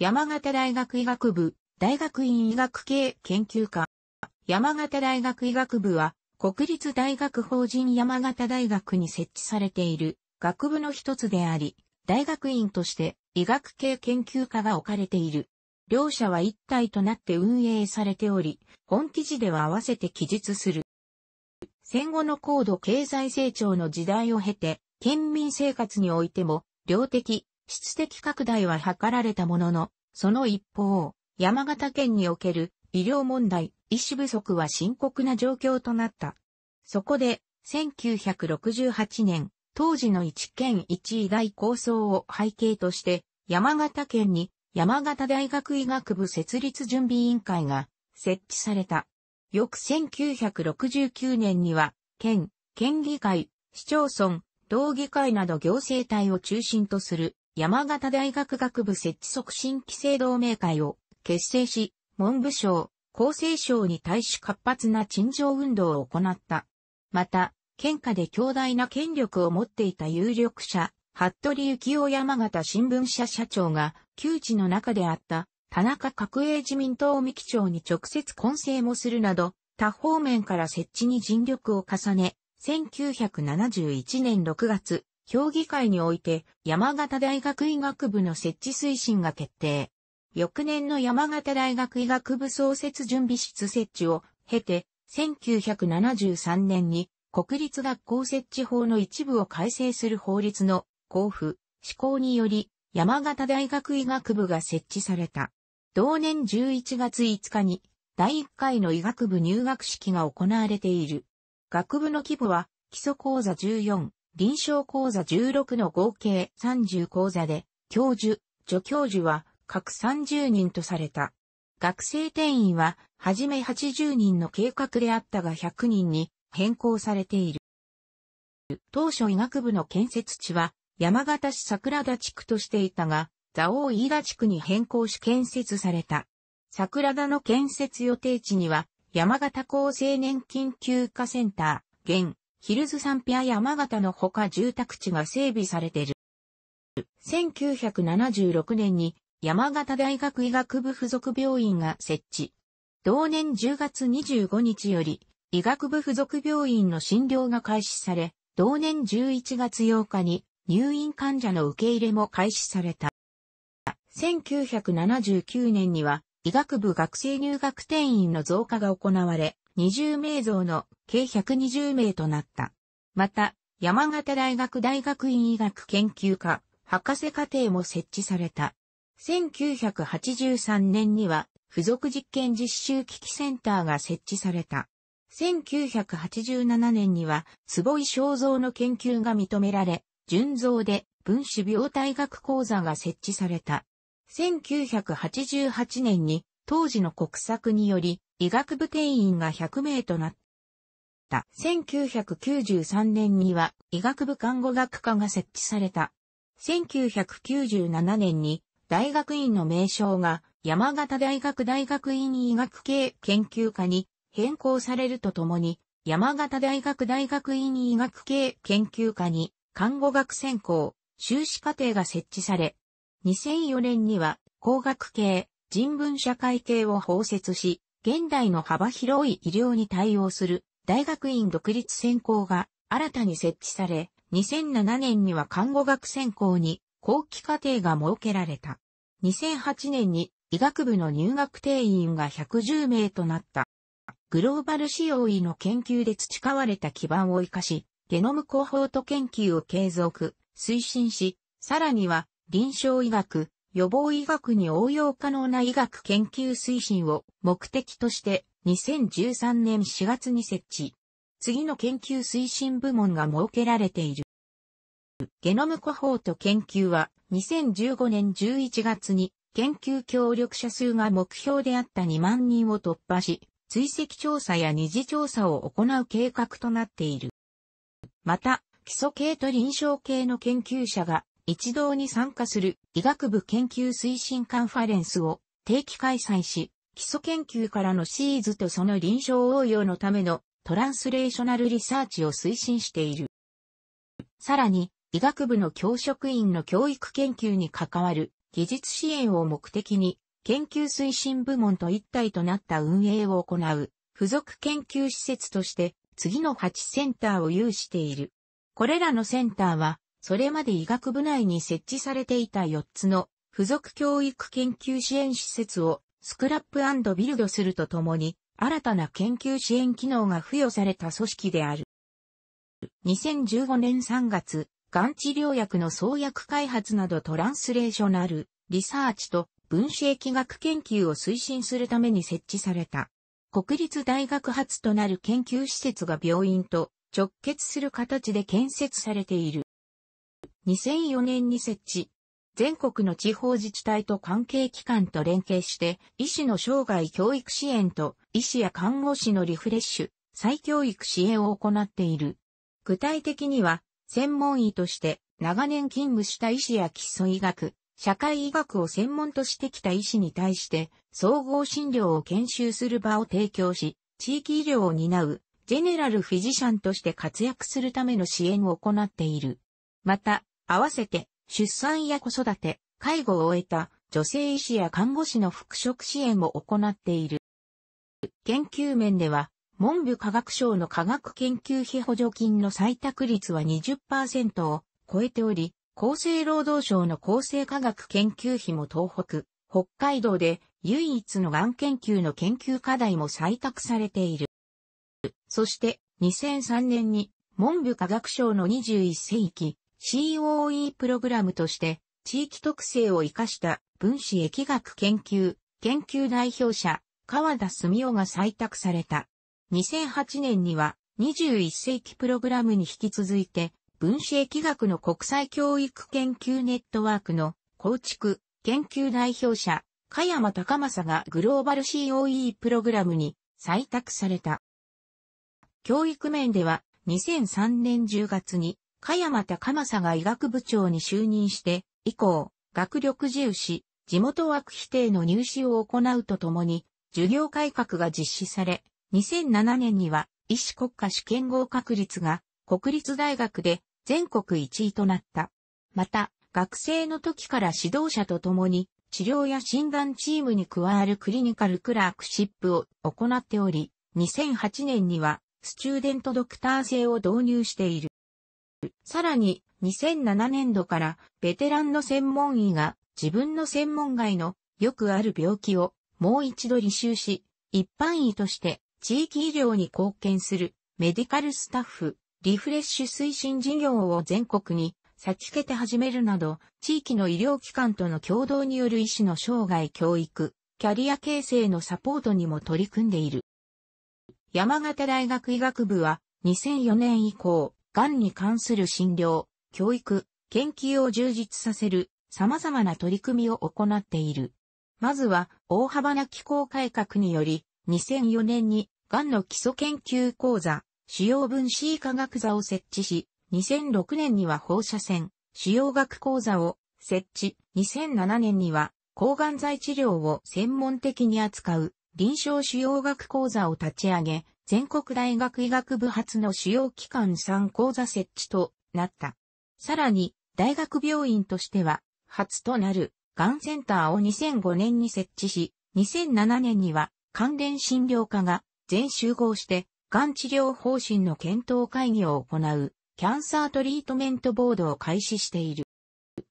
山形大学医学部、大学院医学系研究科。山形大学医学部は、国立大学法人山形大学に設置されている学部の一つであり、大学院として医学系研究科が置かれている。両者は一体となって運営されており、本記事では合わせて記述する。戦後の高度経済成長の時代を経て、県民生活においても、量的、質的拡大は図られたものの、その一方、山形県における医療問題、医師不足は深刻な状況となった。そこで、1968年、当時の一県一医大構想を背景として、山形県に山形大学医学部設立準備委員会が設置された。翌1969年には、県、県議会、市町村、道議会など行政体を中心とする山形大学学部設置促進規制同盟会を結成し、文部省、厚生省に対し活発な陳情運動を行った。また、県下で強大な権力を持っていた有力者、服部幸雄山形新聞社社長が、旧知の中であった田中角栄自民党三木町に直接混成もするなど、他方面から設置に尽力を重ね、1971年6月、評議会において山形大学医学部の設置推進が決定。翌年の山形大学医学部創設準備室設置を経て、1973年に国立学校設置法の一部を改正する法律の交付、施行により山形大学医学部が設置された。同年11月5日に第1回の医学部入学式が行われている。学部の規模は基礎講座14、臨床講座16の合計30講座で、教授、助教授は各30人とされた。学生定員は、はじめ80人の計画であったが100人に変更されている。当初医学部の建設地は、山形市桜田地区としていたが、蔵王飯田地区に変更し建設された。桜田の建設予定地には、山形厚生年金休暇センター、現、ヒルズサンピア・山形のほか住宅地が整備されている。1976年に山形大学医学部附属病院が設置。同年10月25日より医学部附属病院の診療が開始され、同年11月8日に入院患者の受け入れも開始された。1979年には医学部学生入学定員の増加が行われ、20名増の計120名となった。また、山形大学大学院医学研究科、博士課程も設置された。1983年には、付属実験実習機器センターが設置された。1987年には、坪井正造の研究が認められ、純造で分子病態学講座が設置された。1988年に、当時の国策により、医学部定員が100名となった。。1993年には医学部看護学科が設置された。1997年に大学院の名称が山形大学大学院医学系研究科に変更されるとともに、山形大学大学院医学系研究科に看護学専攻、修士課程が設置され、2004年には工学系、人文社会系を包摂し、現代の幅広い医療に対応する大学院独立専攻が新たに設置され、2007年には看護学専攻に後期課程が設けられた。2008年に医学部の入学定員が110名となった。グローバル使用医の研究で培われた基盤を活かし、ゲノム広報と研究を継続、推進し、さらには臨床医学、予防医学に応用可能な医学研究推進を目的として2013年4月に設置。次の研究推進部門が設けられている。ゲノムコ法と研究は2015年11月に研究協力者数が目標であった2万人を突破し、追跡調査や二次調査を行う計画となっている。また、基礎系と臨床系の研究者が一堂に参加する医学部研究推進カンファレンスを定期開催し、基礎研究からのシーズとその臨床応用のためのトランスレーショナルリサーチを推進している。さらに、医学部の教職員の教育研究に関わる技術支援を目的に、研究推進部門と一体となった運営を行う、付属研究施設として、次の8センターを有している。これらのセンターは、それまで医学部内に設置されていた4つの付属教育研究支援施設をスクラップビルドするとともに、新たな研究支援機能が付与された組織である。2015年3月、がん治療薬の創薬開発などトランスレーショナル、リサーチと分子疫学研究を推進するために設置された。国立大学発となる研究施設が病院と直結する形で建設されている。2004年に設置、全国の地方自治体と関係機関と連携して、医師の生涯教育支援と、医師や看護師のリフレッシュ、再教育支援を行っている。具体的には、専門医として、長年勤務した医師や基礎医学、社会医学を専門としてきた医師に対して、総合診療を研修する場を提供し、地域医療を担う、ジェネラルフィジシャンとして活躍するための支援を行っている。また、合わせて出産や子育て、介護を終えた女性医師や看護師の復職支援も行っている。研究面では、文部科学省の科学研究費補助金の採択率は20%を超えており、厚生労働省の厚生科学研究費も東北、北海道で唯一のがん研究の研究課題も採択されている。そして2003年に文部科学省の21世紀 COE プログラムとして、地域特性を生かした分子疫学研究、研究代表者、川田澄夫が採択された。2008年には21世紀プログラムに引き続いて、分子疫学の国際教育研究ネットワークの構築、研究代表者、加山隆正がグローバル COE プログラムに採択された。教育面では2003年10月に加山高政が医学部長に就任して、以降、学力重視、地元枠否定の入試を行うとともに、授業改革が実施され、2007年には医師国家試験合格率が国立大学で全国1位となった。また、学生の時から指導者とともに治療や診断チームに加わるクリニカルクラークシップを行っており、2008年にはスチューデントドクター制を導入している。さらに2007年度からベテランの専門医が自分の専門外のよくある病気をもう一度履修し、一般医として地域医療に貢献するメディカルスタッフリフレッシュ推進事業を全国に先駆けて始めるなど、地域の医療機関との共同による医師の生涯教育、キャリア形成のサポートにも取り組んでいる。山形大学医学部は2004年以降、癌に関する診療、教育、研究を充実させる様々な取り組みを行っている。まずは、大幅な機構改革により、2004年に、癌の基礎研究講座、主要分子医科学座を設置し、2006年には放射線、主要学講座を設置、2007年には、抗がん剤治療を専門的に扱う臨床腫瘍学講座を立ち上げ、全国大学医学部初の主要機関3講座設置となった。さらに、大学病院としては、初となる、がんセンターを2005年に設置し、2007年には、関連診療科が全集合して、がん治療方針の検討会議を行う、キャンサートリートメントボードを開始している。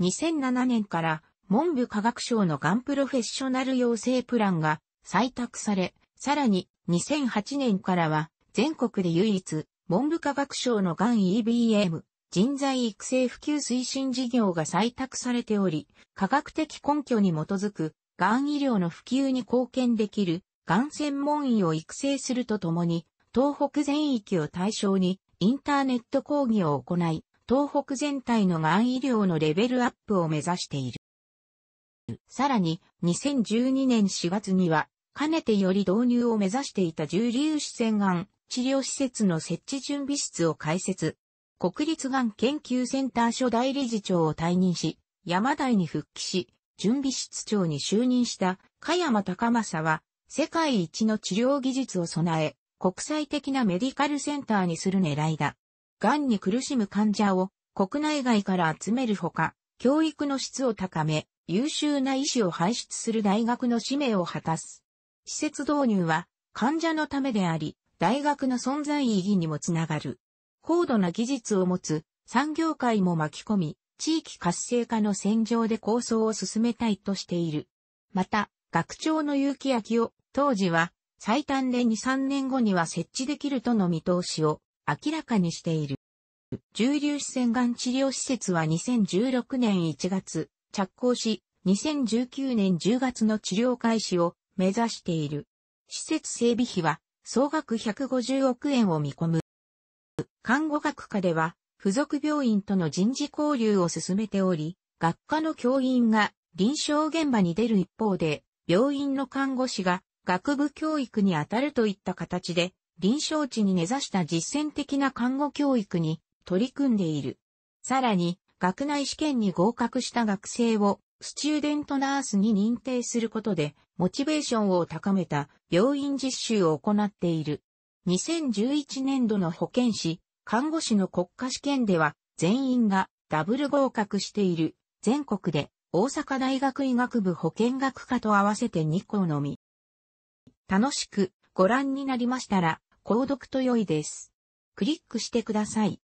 2007年から、文部科学省のがんプロフェッショナル養成プランが採択され、さらに2008年からは全国で唯一文部科学省のがん EBM 人材育成普及推進事業が採択されており、科学的根拠に基づくがん医療の普及に貢献できるがん専門医を育成するとともに、東北全域を対象にインターネット講義を行い、東北全体のがん医療のレベルアップを目指している。さらに、2012年4月には、かねてより導入を目指していた重粒子線がん治療施設の設置準備室を開設。国立がん研究センター初代理事長を退任し、山台に復帰し、準備室長に就任した加山隆正は、世界一の治療技術を備え、国際的なメディカルセンターにする狙いだ。癌に苦しむ患者を国内外から集めるほか、教育の質を高め、優秀な医師を輩出する大学の使命を果たす。施設導入は患者のためであり、大学の存在意義にもつながる。高度な技術を持つ産業界も巻き込み、地域活性化の戦場で構想を進めたいとしている。また、学長の結城昭夫、当時は最短で2、3年後には設置できるとの見通しを明らかにしている。重粒子線がん治療施設は2016年1月着工し、2019年10月の治療開始を目指している。施設整備費は総額150億円を見込む。看護学科では、付属病院との人事交流を進めており、学科の教員が臨床現場に出る一方で、病院の看護師が学部教育に当たるといった形で、臨床地に根ざした実践的な看護教育に取り組んでいる。さらに、学内試験に合格した学生をスチューデントナースに認定することで、モチベーションを高めた病院実習を行っている。2011年度の保健師、看護師の国家試験では、全員がダブル合格している。全国で大阪大学医学部保健学科と合わせて2校のみ。楽しくご覧になりましたら、購読と良いです。クリックしてください。